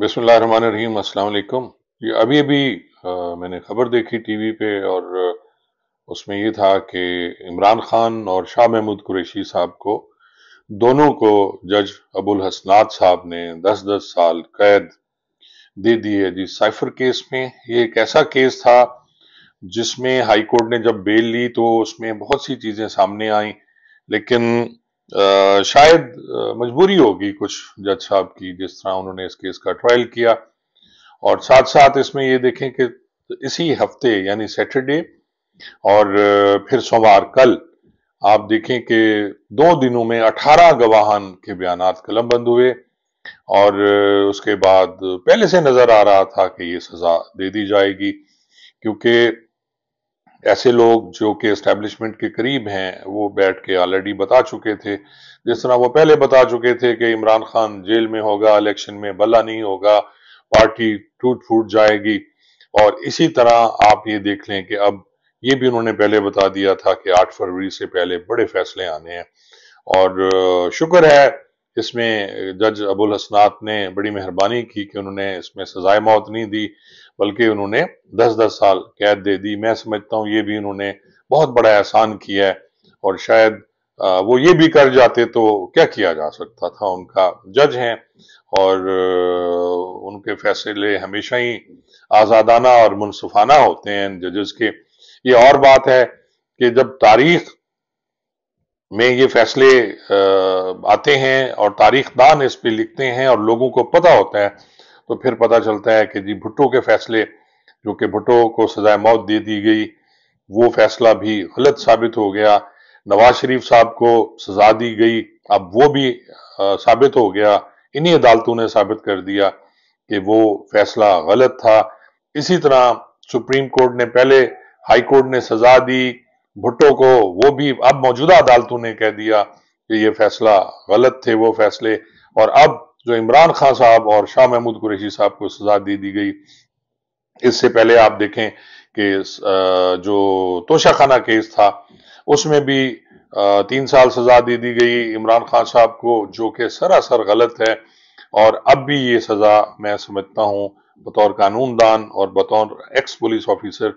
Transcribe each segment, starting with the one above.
रहीम अल्लाम ये अभी अभी आ, मैंने खबर देखी टीवी पे और उसमें ये था कि इमरान खान और शाह महमूद कुरैशी साहब को दोनों को जज अबुल हसनात साहब ने 10-10 साल कैद दे दी है जी साइफर केस में ये एक ऐसा केस था जिसमें हाई कोर्ट ने जब बेल ली तो उसमें बहुत सी चीज़ें सामने आई लेकिन आ, शायद मजबूरी होगी कुछ जज साहब की जिस तरह उन्होंने इस केस का ट्रायल किया और साथ साथ इसमें ये देखें कि इसी हफ्ते यानी सैटरडे और फिर सोमवार कल आप देखें कि दो दिनों में 18 गवाहान के बयान कलम बंद हुए और उसके बाद पहले से नजर आ रहा था कि ये सजा दे दी जाएगी क्योंकि ऐसे लोग जो कि एस्टेब्लिशमेंट के करीब हैं वो बैठ के ऑलरेडी बता चुके थे जिस तरह वो पहले बता चुके थे कि इमरान खान जेल में होगा इलेक्शन में भला नहीं होगा पार्टी टूट फूट जाएगी और इसी तरह आप ये देख लें कि अब ये भी उन्होंने पहले बता दिया था कि आठ फरवरी से पहले बड़े फैसले आने हैं और शुक्र है इसमें जज अबुल हसनात ने बड़ी मेहरबानी की कि उन्होंने इसमें सजाए मौत नहीं दी बल्कि उन्होंने दस दस साल कैद दे दी मैं समझता हूँ ये भी उन्होंने बहुत बड़ा एहसान किया है और शायद वो ये भी कर जाते तो क्या किया जा सकता था उनका जज हैं और उनके फैसले हमेशा ही आज़ादाना और मुनसफाना होते हैं जजेस के ये और बात है कि जब तारीख में ये फैसले आते हैं और तारीख दान इस पे लिखते हैं और लोगों को पता होता है तो फिर पता चलता है कि जी भुट्टो के फैसले जो कि भुट्टो को सजाए मौत दे दी गई वो फैसला भी गलत साबित हो गया नवाज शरीफ साहब को सजा दी गई अब वो भी आ, साबित हो गया इन्हीं अदालतों ने साबित कर दिया कि वो फैसला गलत था इसी तरह सुप्रीम कोर्ट ने पहले हाई कोर्ट ने सजा दी भुट्टो को वो भी अब मौजूदा अदालतों ने कह दिया कि ये फैसला गलत थे वो फैसले और अब जो इमरान खान साहब और शाह महमूद कुरैशी साहब को सजा दे दी गई इससे पहले आप देखें कि जो तोशाखाना केस था उसमें भी तीन साल सजा दे दी गई इमरान खान साहब को जो कि सरासर गलत है और अब भी ये सजा मैं समझता हूँ बतौर कानूनदान और बतौर एक्स पुलिस ऑफिसर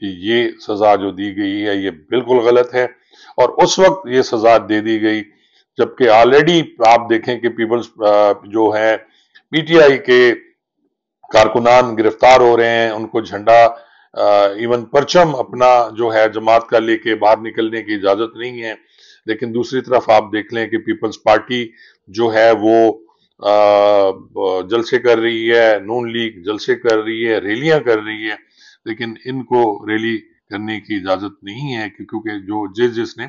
कि ये सजा जो दी गई है ये बिल्कुल गलत है और उस वक्त ये सजा दे दी गई जबकि ऑलरेडी आप देखें कि पीपल्स जो है पीटीआई के कारकुनान गिरफ्तार हो रहे हैं उनको झंडा इवन परचम अपना जो है जमात का लेके बाहर निकलने की इजाजत नहीं है लेकिन दूसरी तरफ आप देख लें कि पीपल्स पार्टी जो है वो जलसे कर रही है नून लीग जलसे कर रही है रैलियां कर रही है लेकिन इनको रैली करने की इजाजत नहीं है क्योंकि जो जिस जिसने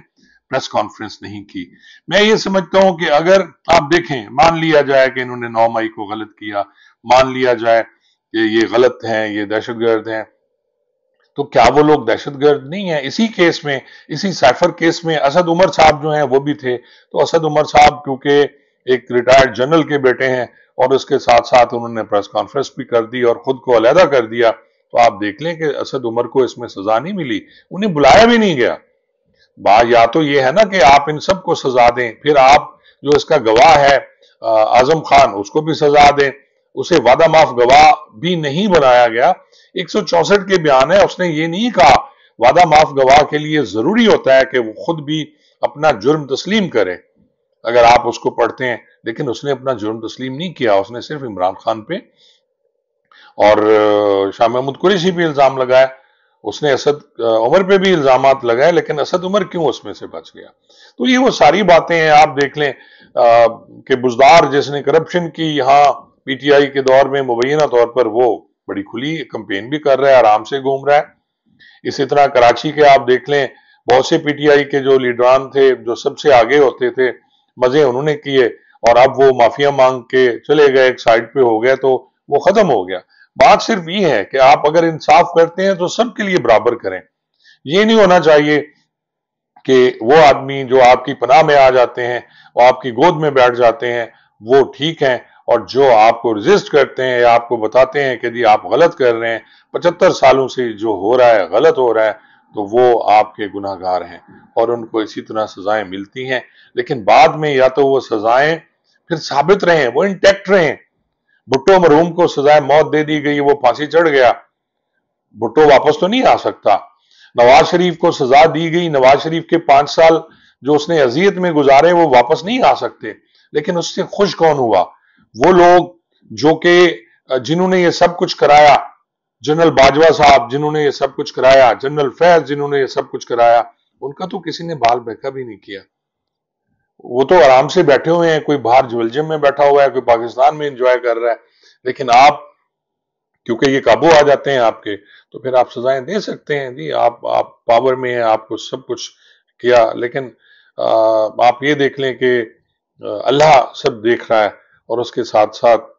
प्रेस कॉन्फ्रेंस नहीं की मैं ये समझता हूं कि अगर आप देखें मान लिया जाए कि इन्होंने नौ मई को गलत किया मान लिया जाए कि ये गलत है ये दहशतगर्द हैं तो क्या वो लोग दहशतगर्द नहीं है इसी केस में इसी साइफर केस में असद उमर साहब जो हैं वो भी थे तो असद उमर साहब क्योंकि एक रिटायर्ड जनरल के बेटे हैं और उसके साथ साथ उन्होंने प्रेस कॉन्फ्रेंस भी कर दी और खुद को अलहदा कर दिया तो आप देख लें कि असद उमर को इसमें सजा नहीं मिली उन्हें बुलाया भी नहीं गया बात या तो ये है ना कि आप इन सबको सजा दें फिर आप जो इसका गवाह है आजम खान उसको भी सजा दें उसे वादा माफ गवाह भी नहीं बनाया गया एक के बयान है उसने ये नहीं कहा वादा माफ गवाह के लिए जरूरी होता है कि वो खुद भी अपना जुर्म तस्लीम करे अगर आप उसको पढ़ते हैं लेकिन उसने अपना जुर्म तस्लीम नहीं किया उसने सिर्फ इमरान खान पे और शाह महमूद कुरेशी पे इल्जाम लगाया उसने असद उमर पे भी इल्जाम लगाए लेकिन असद उमर क्यों उसमें से बच गया तो ये वो सारी बातें हैं आप देख लें कि बुजदार जिसने करप्शन की यहाँ पीटीआई के दौर में मुबैना तौर पर वो बड़ी खुली कंपेन भी कर रहा है आराम से घूम रहा है इसी तरह कराची के आप देख लें बहुत से पीटीआई के जो लीडरान थे जो सबसे आगे होते थे मजे उन्होंने किए और अब वो माफिया मांग के चले गए एक साइड पे हो गया तो वो खत्म हो गया बात सिर्फ ये है कि आप अगर इंसाफ करते हैं तो सबके लिए बराबर करें ये नहीं होना चाहिए कि वो आदमी जो आपकी पनाह में आ जाते हैं वो आपकी गोद में बैठ जाते हैं वो ठीक हैं और जो आपको रिजिस्ट करते हैं या आपको बताते हैं कि जी आप गलत कर रहे हैं पचहत्तर सालों से जो हो रहा है गलत हो रहा है तो वो आपके गुनाहगार हैं और उनको इसी तरह सजाएं मिलती हैं लेकिन बाद में या तो वो सजाएं फिर साबित रहें वो इंटेक्ट रहें भुट्टो मरहूम को सजाए मौत दे दी गई वो फांसी चढ़ गया भुट्टो वापस तो नहीं आ सकता नवाज शरीफ को सजा दी गई नवाज शरीफ के पांच साल जो उसने अजियत में गुजारे वो वापस नहीं आ सकते लेकिन उससे खुश कौन हुआ वो लोग जो कि जिन्होंने ये सब कुछ कराया जनरल बाजवा साहब जिन्होंने ये सब कुछ कराया जनरल फैज जिन्होंने ये सब कुछ कराया उनका तो किसी ने बाल बहका भी नहीं किया वो तो आराम से बैठे हुए हैं कोई बाहर बेल्जियम में बैठा हुआ है कोई पाकिस्तान में इंजॉय कर रहा है लेकिन आप क्योंकि ये काबू आ जाते हैं आपके तो फिर आप सजाएं दे सकते हैं जी आप आप पावर में हैं आपको सब कुछ किया लेकिन आ, आप ये देख लें कि अल्लाह सब देख रहा है और उसके साथ साथ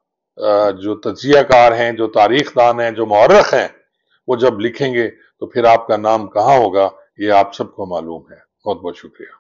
जो तजियाकार हैं जो तारीख दान हैं जो मौरख हैं वो जब लिखेंगे तो फिर आपका नाम कहाँ होगा ये आप सबको मालूम है बहुत बहुत शुक्रिया